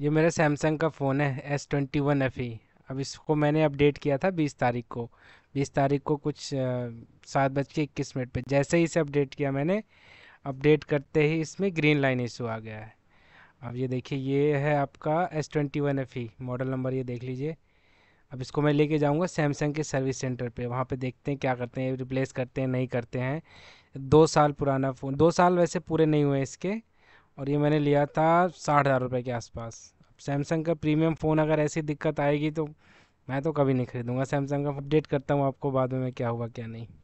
ये मेरा सैमसंग का फ़ोन है S twenty one F E अब इसको मैंने अपडेट किया था बीस तारीख को बीस तारीख को कुछ सात बज के इक्कीस मिनट पर जैसे ही इसे अपडेट किया मैंने अपडेट करते ही इसमें ग्रीन लाइन इशू आ गया है अब ये देखिए ये है आपका S twenty one F E model number ये देख लीजिए अब इसको मैं लेके जाऊंगा सैमसंग के सर्विस सेंटर पे वहाँ पे देखते हैं क्या करते हैं रिप्लेस करते हैं नहीं करते हैं दो साल पुराना फ़ोन दो साल वैसे पूरे नहीं हुए इसके और ये मैंने लिया था साठ हज़ार रुपये के आसपास अब सैमसंग का प्रीमियम फ़ोन अगर ऐसी दिक्कत आएगी तो मैं तो कभी नहीं खरीदूँगा सैमसंग का अपडेट करता हूँ आपको बाद में क्या हुआ क्या नहीं